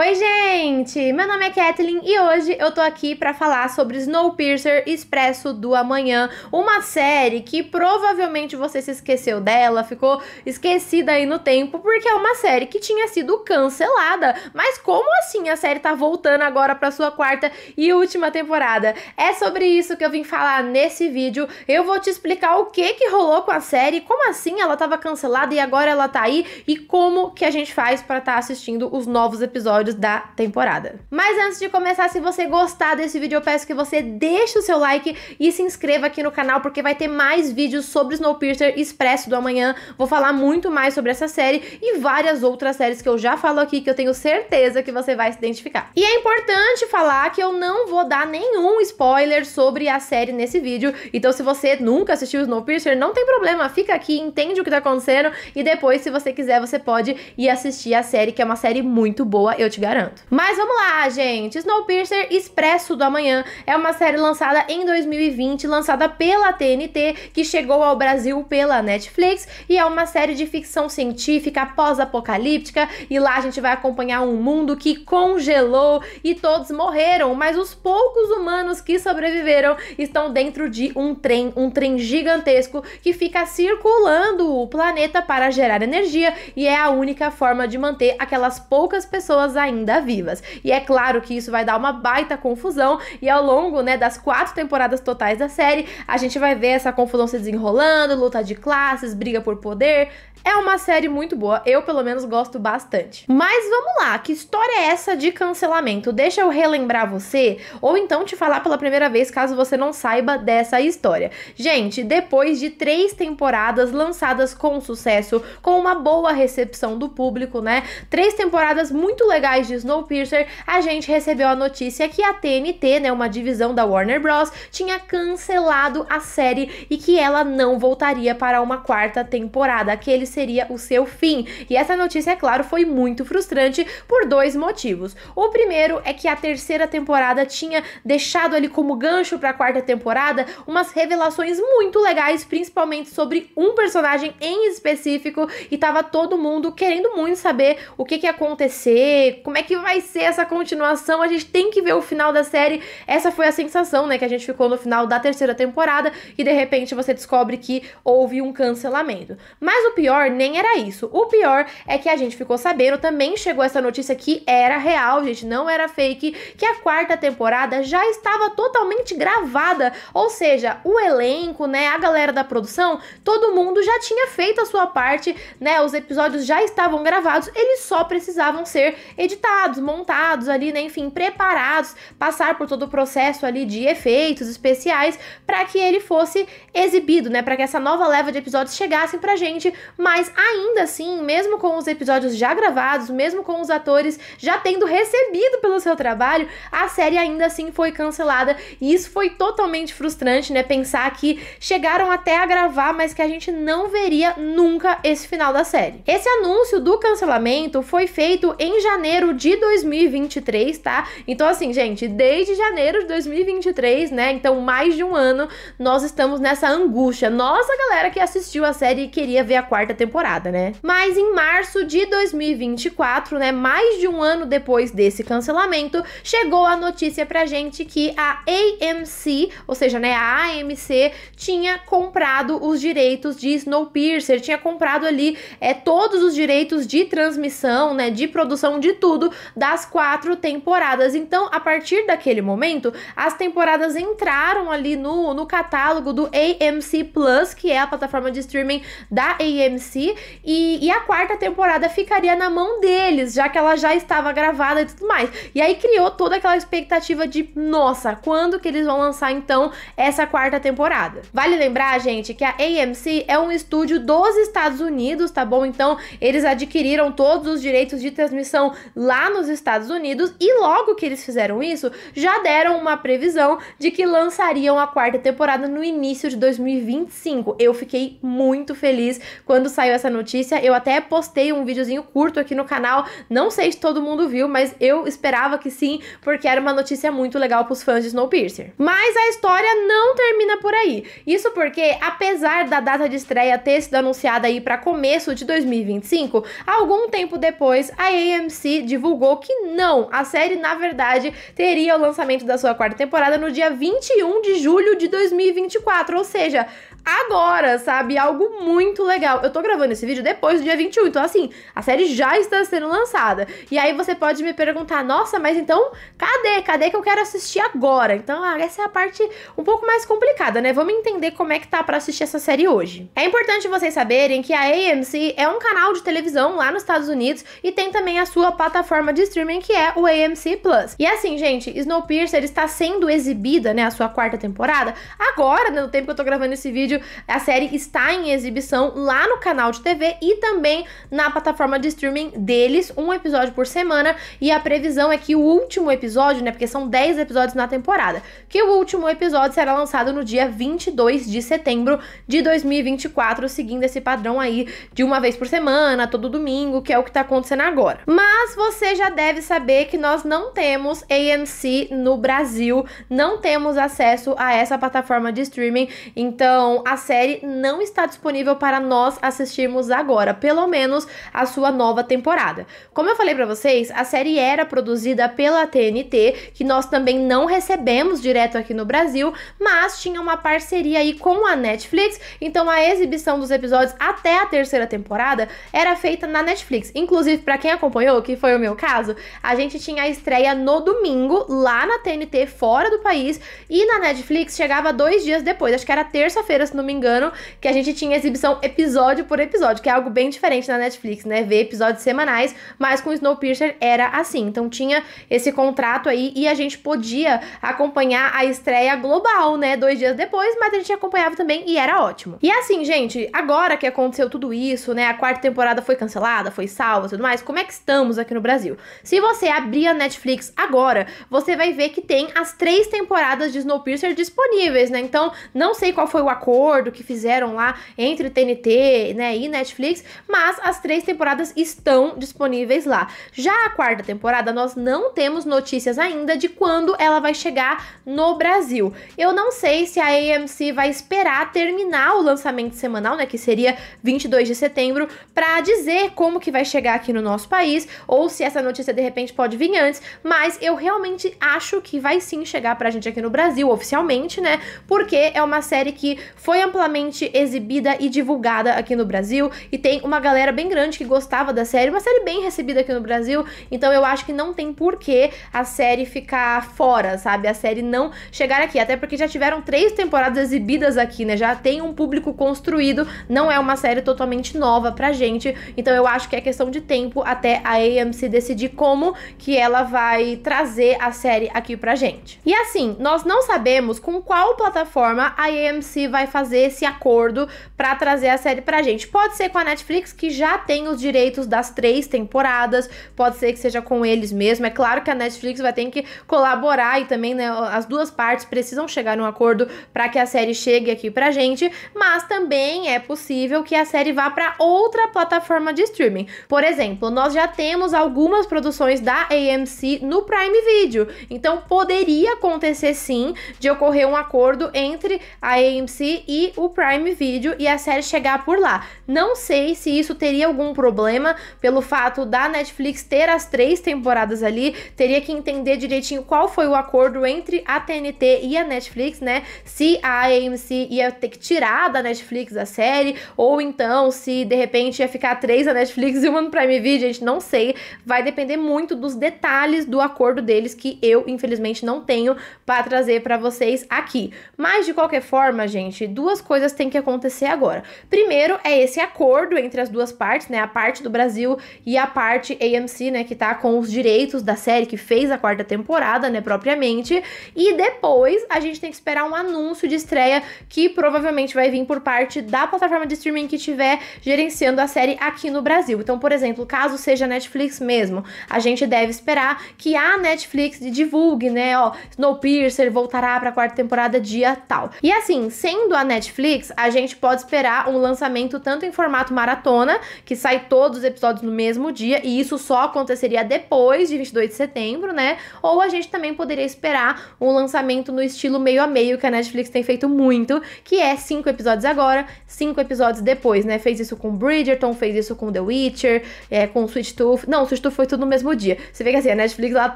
Oi, gente! Meu nome é Kathleen e hoje eu tô aqui para falar sobre Snowpiercer Expresso do Amanhã, uma série que provavelmente você se esqueceu dela, ficou esquecida aí no tempo, porque é uma série que tinha sido cancelada. Mas como assim a série tá voltando agora para sua quarta e última temporada? É sobre isso que eu vim falar nesse vídeo. Eu vou te explicar o que que rolou com a série, como assim ela tava cancelada e agora ela tá aí e como que a gente faz para estar tá assistindo os novos episódios episódios da temporada. Mas antes de começar, se você gostar desse vídeo, eu peço que você deixe o seu like e se inscreva aqui no canal, porque vai ter mais vídeos sobre Snowpiercer Expresso do Amanhã. Vou falar muito mais sobre essa série e várias outras séries que eu já falo aqui, que eu tenho certeza que você vai se identificar. E é importante falar que eu não vou dar nenhum spoiler sobre a série nesse vídeo, então se você nunca assistiu Snowpiercer, não tem problema, fica aqui, entende o que tá acontecendo e depois, se você quiser, você pode ir assistir a série, que é uma série muito boa, eu te te garanto. Mas vamos lá, gente. Snowpiercer Expresso do Amanhã é uma série lançada em 2020, lançada pela TNT, que chegou ao Brasil pela Netflix e é uma série de ficção científica pós-apocalíptica e lá a gente vai acompanhar um mundo que congelou e todos morreram, mas os poucos humanos que sobreviveram estão dentro de um trem, um trem gigantesco que fica circulando o planeta para gerar energia e é a única forma de manter aquelas poucas pessoas ainda vivas. E é claro que isso vai dar uma baita confusão e ao longo, né, das quatro temporadas totais da série, a gente vai ver essa confusão se desenrolando, luta de classes, briga por poder. É uma série muito boa, eu pelo menos gosto bastante. Mas vamos lá, que história é essa de cancelamento? Deixa eu relembrar você, ou então te falar pela primeira vez, caso você não saiba dessa história. Gente, depois de três temporadas lançadas com sucesso, com uma boa recepção do público, né? Três temporadas muito legais atrás de Snowpiercer, a gente recebeu a notícia que a TNT, né, uma divisão da Warner Bros, tinha cancelado a série e que ela não voltaria para uma quarta temporada. que ele seria o seu fim. E essa notícia, é claro, foi muito frustrante por dois motivos. O primeiro é que a terceira temporada tinha deixado ali como gancho para a quarta temporada umas revelações muito legais, principalmente sobre um personagem em específico, e tava todo mundo querendo muito saber o que que ia acontecer, como é que vai ser essa continuação. A gente tem que ver o final da série. Essa foi a sensação, né, que a gente ficou no final da terceira temporada e de repente você descobre que houve um cancelamento. Mas o pior nem era isso. O pior é que a gente ficou sabendo, também chegou essa notícia que era real, gente, não era fake, que a quarta temporada já estava totalmente gravada, ou seja, o elenco, né, a galera da produção, todo mundo já tinha feito a sua parte, né? Os episódios já estavam gravados, eles só precisavam ser editados editados, montados ali, né, enfim, preparados, passar por todo o processo ali de efeitos especiais para que ele fosse exibido, né, para que essa nova leva de episódios chegassem pra gente, mas ainda assim, mesmo com os episódios já gravados, mesmo com os atores já tendo recebido pelo seu trabalho, a série ainda assim foi cancelada e isso foi totalmente frustrante, né, pensar que chegaram até a gravar, mas que a gente não veria nunca esse final da série. Esse anúncio do cancelamento foi feito em janeiro janeiro de 2023, tá? Então, assim, gente, desde janeiro de 2023, né? Então, mais de um ano, nós estamos nessa angústia. Nossa, galera que assistiu a série e queria ver a quarta temporada, né? Mas em março de 2024, né? Mais de um ano depois desse cancelamento, chegou a notícia pra gente que a AMC, ou seja, né, a AMC, tinha comprado os direitos de Snowpiercer, tinha comprado ali é, todos os direitos de transmissão, né? De produção de tudo tudo das quatro temporadas. Então, a partir daquele momento, as temporadas entraram ali no, no catálogo do AMC Plus, que é a plataforma de streaming da AMC, e, e a quarta temporada ficaria na mão deles, já que ela já estava gravada e tudo mais. E aí criou toda aquela expectativa de, nossa, quando que eles vão lançar então essa quarta temporada? Vale lembrar, gente, que a AMC é um estúdio dos Estados Unidos, tá bom? Então, eles adquiriram todos os direitos de transmissão lá nos Estados Unidos e logo que eles fizeram isso, já deram uma previsão de que lançariam a quarta temporada no início de 2025. Eu fiquei muito feliz quando saiu essa notícia. Eu até postei um videozinho curto aqui no canal, não sei se todo mundo viu, mas eu esperava que sim, porque era uma notícia muito legal para os fãs de Snowpiercer. Mas a história não termina por aí. Isso porque, apesar da data de estreia ter sido anunciada aí para começo de 2025, algum tempo depois a AMC divulgou que não, a série na verdade teria o lançamento da sua quarta temporada no dia 21 de julho de 2024, ou seja, agora, sabe? Algo muito legal. Eu tô gravando esse vídeo depois do dia 21, então assim, a série já está sendo lançada. E aí você pode me perguntar, nossa, mas então cadê? Cadê que eu quero assistir agora? Então ah, essa é a parte um pouco mais complicada, né? Vamos entender como é que tá pra assistir essa série hoje. É importante vocês saberem que a AMC é um canal de televisão lá nos Estados Unidos e tem também a sua plataforma de streaming que é o AMC Plus. E assim, gente, Snowpiercer está sendo exibida, né, a sua quarta temporada, agora, né, no tempo que eu tô gravando esse vídeo, vídeo, a série está em exibição lá no canal de TV e também na plataforma de streaming deles, um episódio por semana. E a previsão é que o último episódio, né? Porque são 10 episódios na temporada, que o último episódio será lançado no dia 22 de setembro de 2024, seguindo esse padrão aí de uma vez por semana, todo domingo, que é o que tá acontecendo agora. Mas você já deve saber que nós não temos AMC no Brasil, não temos acesso a essa plataforma de streaming, então a série não está disponível para nós assistirmos agora, pelo menos a sua nova temporada. Como eu falei para vocês, a série era produzida pela TNT, que nós também não recebemos direto aqui no Brasil, mas tinha uma parceria aí com a Netflix, então a exibição dos episódios até a terceira temporada era feita na Netflix. Inclusive, para quem acompanhou, que foi o meu caso, a gente tinha a estreia no domingo, lá na TNT, fora do país, e na Netflix chegava dois dias depois, acho que era terça-feira, se não me engano, que a gente tinha exibição episódio por episódio, que é algo bem diferente na Netflix, né? Ver episódios semanais, mas com Snowpiercer era assim. Então tinha esse contrato aí e a gente podia acompanhar a estreia global, né? Dois dias depois, mas a gente acompanhava também e era ótimo. E assim, gente, agora que aconteceu tudo isso, né? A quarta temporada foi cancelada, foi salva tudo mais, como é que estamos aqui no Brasil? Se você abrir a Netflix agora, você vai ver que tem as três temporadas de Snowpiercer disponíveis, né? Então, não sei qual foi o acordo acordo que fizeram lá entre TNT né, e Netflix, mas as três temporadas estão disponíveis lá. Já a quarta temporada, nós não temos notícias ainda de quando ela vai chegar no Brasil. Eu não sei se a AMC vai esperar terminar o lançamento semanal, né, que seria 22 de setembro, para dizer como que vai chegar aqui no nosso país, ou se essa notícia de repente pode vir antes, mas eu realmente acho que vai sim chegar pra gente aqui no Brasil, oficialmente, né, porque é uma série que foi amplamente exibida e divulgada aqui no Brasil e tem uma galera bem grande que gostava da série, uma série bem recebida aqui no Brasil, então eu acho que não tem porquê a série ficar fora, sabe? A série não chegar aqui, até porque já tiveram três temporadas exibidas aqui, né? Já tem um público construído, não é uma série totalmente nova pra gente, então eu acho que é questão de tempo até a AMC decidir como que ela vai trazer a série aqui pra gente. E assim, nós não sabemos com qual plataforma a AMC vai fazer fazer esse acordo para trazer a série pra gente. Pode ser com a Netflix, que já tem os direitos das três temporadas, pode ser que seja com eles mesmo. É claro que a Netflix vai ter que colaborar e também, né, as duas partes precisam chegar num acordo para que a série chegue aqui pra gente, mas também é possível que a série vá para outra plataforma de streaming. Por exemplo, nós já temos algumas produções da AMC no Prime Video. Então poderia acontecer sim de ocorrer um acordo entre a AMC e o Prime Video e a série chegar por lá. Não sei se isso teria algum problema pelo fato da Netflix ter as três temporadas ali, teria que entender direitinho qual foi o acordo entre a TNT e a Netflix, né? Se a AMC ia ter que tirar da Netflix a série, ou então se de repente ia ficar três na Netflix e uma no Prime Video, gente, não sei. Vai depender muito dos detalhes do acordo deles que eu, infelizmente, não tenho para trazer para vocês aqui. Mas de qualquer forma, gente, duas coisas têm que acontecer agora. Primeiro é esse acordo entre as duas partes, né? A parte do Brasil e a parte AMC, né, que tá com os direitos da série que fez a quarta temporada, né, propriamente. E depois a gente tem que esperar um anúncio de estreia que provavelmente vai vir por parte da plataforma de streaming que tiver gerenciando a série aqui no Brasil. Então, por exemplo, caso seja Netflix mesmo, a gente deve esperar que a Netflix divulgue, né, ó, Snowpiercer voltará para a quarta temporada dia tal. E assim, sendo a Netflix, a gente pode esperar um lançamento tanto em formato maratona, que sai todos os episódios no mesmo dia, e isso só aconteceria depois de 22 de setembro, né? Ou a gente também poderia esperar um lançamento no estilo meio a meio, que a Netflix tem feito muito, que é cinco episódios agora, cinco episódios depois, né? Fez isso com Bridgerton, fez isso com The Witcher, é, com Sweet Tooth. Não, Sweet Tooth foi tudo no mesmo dia. Você vê que assim, a Netflix lá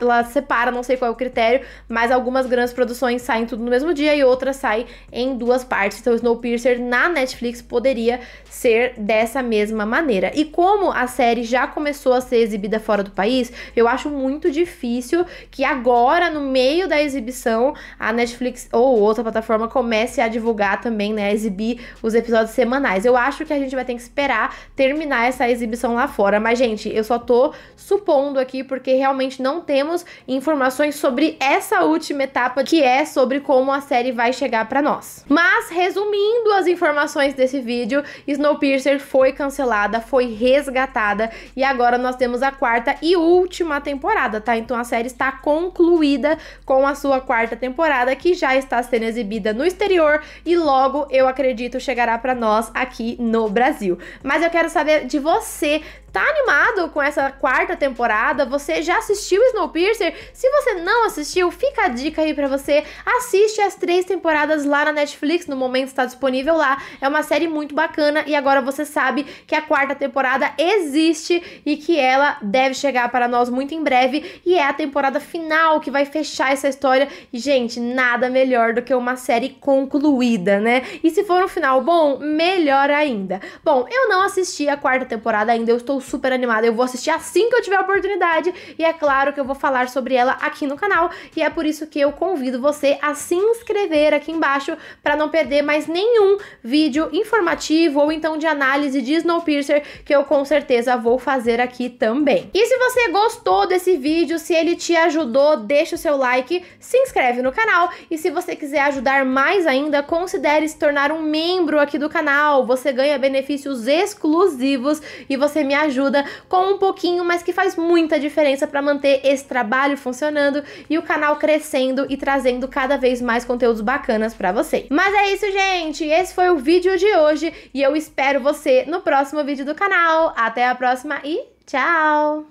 ela separa, não sei qual é o critério, mas algumas grandes produções saem tudo no mesmo dia e outras saem em duas partes partes. Então, Snowpiercer na Netflix poderia ser dessa mesma maneira. E como a série já começou a ser exibida fora do país, eu acho muito difícil que agora, no meio da exibição, a Netflix ou outra plataforma comece a divulgar também, né, exibir os episódios semanais. Eu acho que a gente vai ter que esperar terminar essa exibição lá fora. Mas, gente, eu só tô supondo aqui porque realmente não temos informações sobre essa última etapa que é sobre como a série vai chegar para nós. Mas resumindo as informações desse vídeo, Snowpiercer foi cancelada, foi resgatada e agora nós temos a quarta e última temporada, tá? Então a série está concluída com a sua quarta temporada que já está sendo exibida no exterior e logo eu acredito chegará para nós aqui no Brasil. Mas eu quero saber de você Tá animado com essa quarta temporada? Você já assistiu Snowpiercer? Se você não assistiu, fica a dica aí para você. Assiste as três temporadas lá na Netflix, no momento está disponível lá. É uma série muito bacana e agora você sabe que a quarta temporada existe e que ela deve chegar para nós muito em breve e é a temporada final que vai fechar essa história. E, gente, nada melhor do que uma série concluída, né? E se for um final bom, melhor ainda. Bom, eu não assisti a quarta temporada ainda, eu estou super animada. Eu vou assistir assim que eu tiver a oportunidade. E é claro que eu vou falar sobre ela aqui no canal. E é por isso que eu convido você a se inscrever aqui embaixo para não perder mais nenhum vídeo informativo ou então de análise de Snowpiercer que eu com certeza vou fazer aqui também. E se você gostou desse vídeo, se ele te ajudou, deixa o seu like, se inscreve no canal e se você quiser ajudar mais ainda, considere se tornar um membro aqui do canal. Você ganha benefícios exclusivos e você me ajuda ajuda com um pouquinho, mas que faz muita diferença para manter esse trabalho funcionando e o canal crescendo e trazendo cada vez mais conteúdos bacanas para você. Mas é isso, gente! Esse foi o vídeo de hoje e eu espero você no próximo vídeo do canal. Até a próxima e tchau!